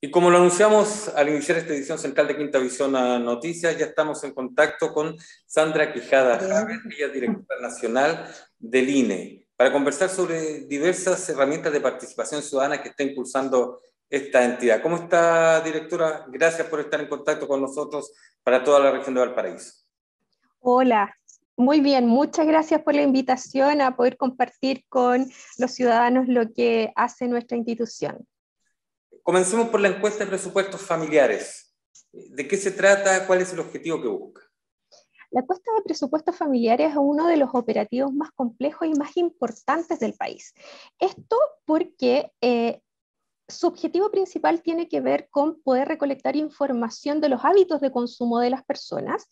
Y como lo anunciamos al iniciar esta edición central de Quinta Visión a Noticias, ya estamos en contacto con Sandra Quijada ella es directora nacional del INE, para conversar sobre diversas herramientas de participación ciudadana que está impulsando esta entidad. ¿Cómo está, directora? Gracias por estar en contacto con nosotros para toda la región de Valparaíso. Hola, muy bien, muchas gracias por la invitación a poder compartir con los ciudadanos lo que hace nuestra institución. Comencemos por la encuesta de presupuestos familiares. ¿De qué se trata? ¿Cuál es el objetivo que busca? La encuesta de presupuestos familiares es uno de los operativos más complejos y más importantes del país. Esto porque eh, su objetivo principal tiene que ver con poder recolectar información de los hábitos de consumo de las personas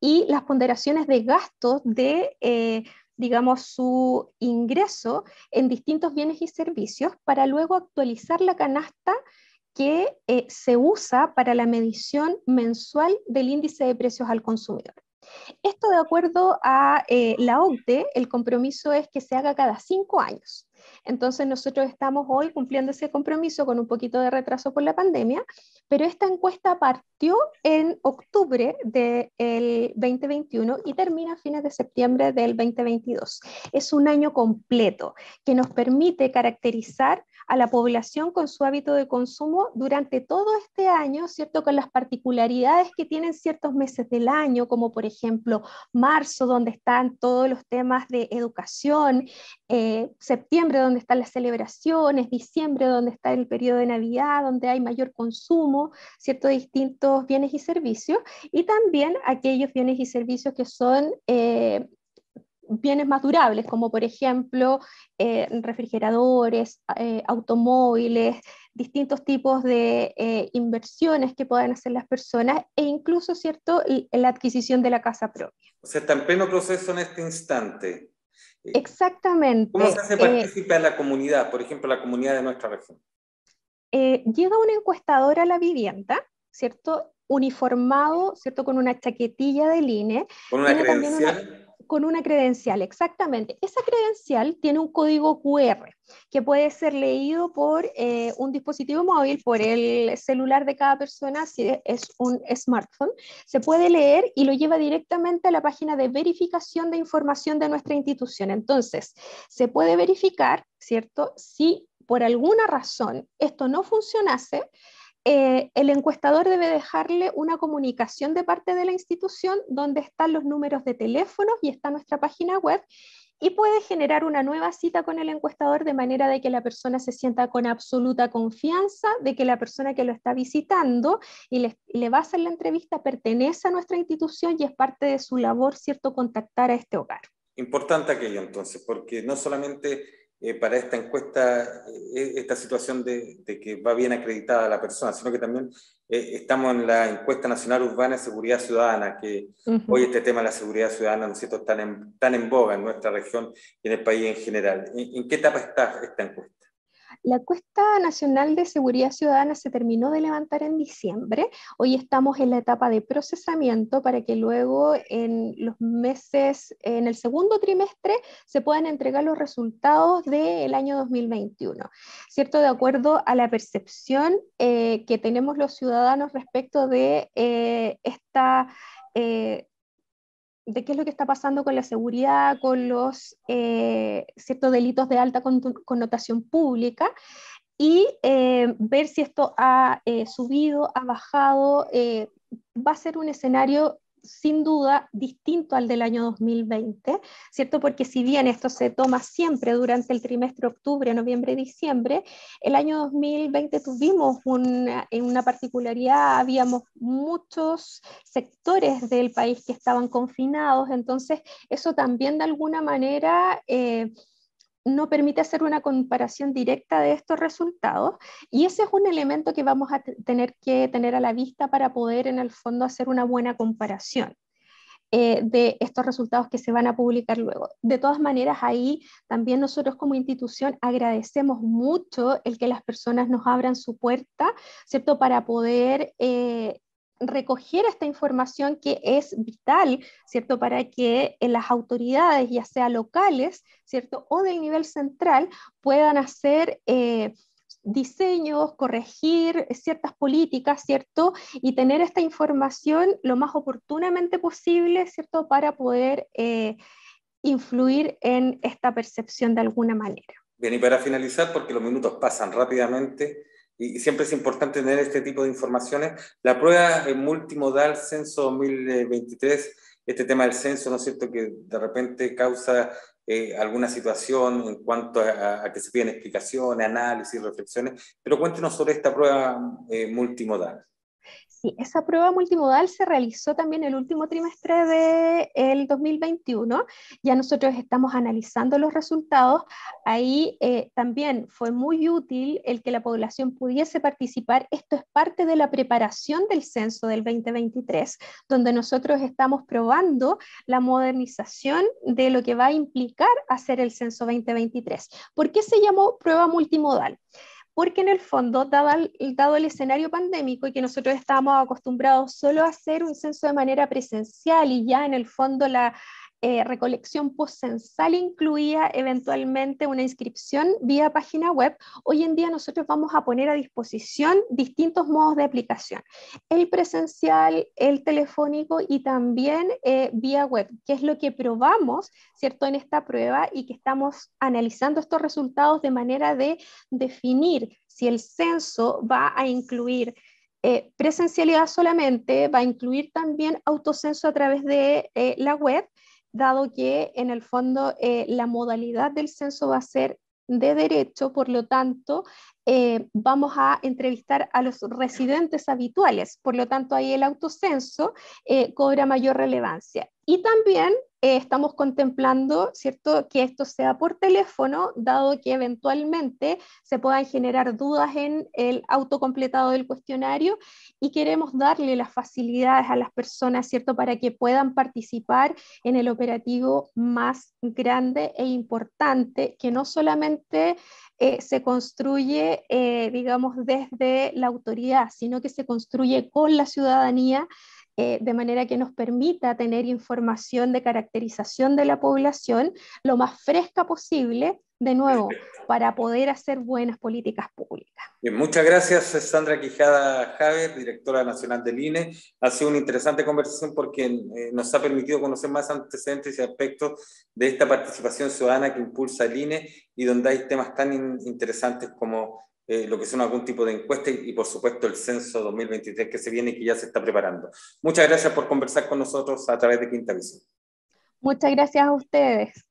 y las ponderaciones de gastos de... Eh, digamos, su ingreso en distintos bienes y servicios para luego actualizar la canasta que eh, se usa para la medición mensual del índice de precios al consumidor. Esto de acuerdo a eh, la OCDE, el compromiso es que se haga cada cinco años. Entonces nosotros estamos hoy cumpliendo ese compromiso con un poquito de retraso por la pandemia, pero esta encuesta partió en octubre del 2021 y termina a fines de septiembre del 2022. Es un año completo que nos permite caracterizar a la población con su hábito de consumo durante todo este año, ¿cierto? Con las particularidades que tienen ciertos meses del año, como por ejemplo marzo, donde están todos los temas de educación, eh, septiembre, donde están las celebraciones, diciembre donde está el periodo de Navidad, donde hay mayor consumo, ciertos distintos bienes y servicios, y también aquellos bienes y servicios que son... Eh, bienes más durables, como por ejemplo eh, refrigeradores, eh, automóviles, distintos tipos de inversiones que puedan hacer las personas e incluso, ¿cierto?, la adquisición de la casa propia. O sea, está en pleno proceso en este instante. Exactamente. ¿Cómo se hace eh, participar la comunidad, por ejemplo, la comunidad de nuestra región? Eh, llega un encuestador a la vivienda, ¿cierto? Uniformado, ¿cierto? Con una chaquetilla de INE. Con una credencial con una credencial, exactamente. Esa credencial tiene un código QR que puede ser leído por eh, un dispositivo móvil, por el celular de cada persona, si es un smartphone. Se puede leer y lo lleva directamente a la página de verificación de información de nuestra institución. Entonces, se puede verificar, ¿cierto? Si por alguna razón esto no funcionase, eh, el encuestador debe dejarle una comunicación de parte de la institución donde están los números de teléfono y está nuestra página web y puede generar una nueva cita con el encuestador de manera de que la persona se sienta con absoluta confianza de que la persona que lo está visitando y le, le, va a hacer la entrevista pertenece a nuestra institución y es parte de su labor, ¿cierto?, contactar a este hogar. Importante aquello entonces, porque no solamente eh, para esta encuesta eh, eh, esta situación de, que va bien acreditada la persona, sino que también estamos en la encuesta nacional urbana de seguridad ciudadana, que hoy este tema de la seguridad ciudadana, ¿no es cierto?, tan en, tan en boga en nuestra región y en el país en general. en qué etapa está esta encuesta? La Cuesta Nacional de Seguridad Ciudadana se terminó de levantar en diciembre. Hoy estamos en la etapa de procesamiento para que luego en los meses, en el segundo trimestre, se puedan entregar los resultados del año 2021. ¿Cierto? De acuerdo a la percepción eh, que tenemos los ciudadanos respecto de eh, esta... Eh, de qué es lo que está pasando con la seguridad, con los eh, ciertos delitos de alta connotación pública y eh, ver si esto ha eh, subido, ha bajado. va a ser un escenario sin duda distinto al del año 2020, ¿cierto? Porque si bien esto se toma siempre durante el trimestre octubre, noviembre, diciembre, el año 2020 tuvimos una, una particularidad, habíamos muchos sectores del país que estaban confinados, entonces eso también de alguna manera... Eh, no permite hacer una comparación directa de estos resultados y ese es un elemento que vamos a tener que tener a la vista para poder en el fondo hacer una buena comparación eh, de estos resultados que se van a publicar luego. De todas maneras, ahí también nosotros como institución agradecemos mucho el que las personas nos abran su puerta, ¿cierto? Para poder... Eh, recoger esta información que es vital, ¿cierto? Para que eh, las autoridades, ya sea locales, ¿cierto? O del nivel central, puedan hacer... Eh, diseños, corregir ciertas políticas, ¿cierto? Y tener esta información lo más oportunamente posible, ¿cierto? Para poder eh, influir en esta percepción de alguna manera. Bien, y para finalizar, porque los minutos pasan rápidamente, y siempre es importante tener este tipo de informaciones. La prueba eh, multimodal Censo 2023, este tema del censo, ¿no es cierto?, que de repente causa eh, alguna situación en cuanto a, que se piden explicaciones, análisis, reflexiones, pero cuéntenos sobre esta prueba eh, multimodal esa prueba multimodal se realizó también el último trimestre del de 2021. Ya nosotros estamos analizando los resultados. Ahí eh, también fue muy útil el que la población pudiese participar. Esto es parte de la preparación del censo del 2023, donde nosotros estamos probando la modernización de lo que va a implicar hacer el censo 2023. ¿Por qué se llamó prueba multimodal? porque en el fondo, dado el, escenario pandémico y que nosotros estábamos acostumbrados solo a hacer un censo de manera presencial y ya en el fondo la, eh, recolección sensal incluía eventualmente una inscripción vía página web, hoy en día nosotros vamos a poner a disposición distintos modos de aplicación, el presencial, el telefónico y también eh, vía web, que es lo que probamos, ¿cierto?, en esta prueba y que estamos analizando estos resultados de manera de definir si el censo va a incluir eh, presencialidad solamente, va a incluir también autocenso a través de la web dado que en el fondo eh, la modalidad del censo va a ser de derecho, por lo tanto, eh, vamos a entrevistar a los residentes habituales, por lo tanto ahí el autocenso eh, cobra mayor relevancia. Y también eh, estamos contemplando, ¿cierto?, que esto sea por teléfono, dado que eventualmente se puedan generar dudas en el autocompletado del cuestionario y queremos darle las facilidades a las personas, ¿cierto?, para que puedan participar en el operativo más grande e importante, que no solamente eh, se construye, eh, digamos, desde la autoridad, sino que se construye con la ciudadanía eh, de manera que nos permita tener información de caracterización de la población lo más fresca posible, de nuevo, para poder hacer buenas políticas públicas. muchas gracias, eh, Sandra Quijada javier directora nacional del INE. Ha sido una interesante conversación porque eh, nos ha permitido conocer más antecedentes y aspectos de esta participación ciudadana que impulsa el INE y donde hay temas tan interesantes como eh, lo que son algún tipo de encuesta y, por supuesto el censo 2023 que se viene y que ya se está preparando. Muchas gracias por conversar con nosotros a través de Quinta Visión. Muchas gracias a ustedes.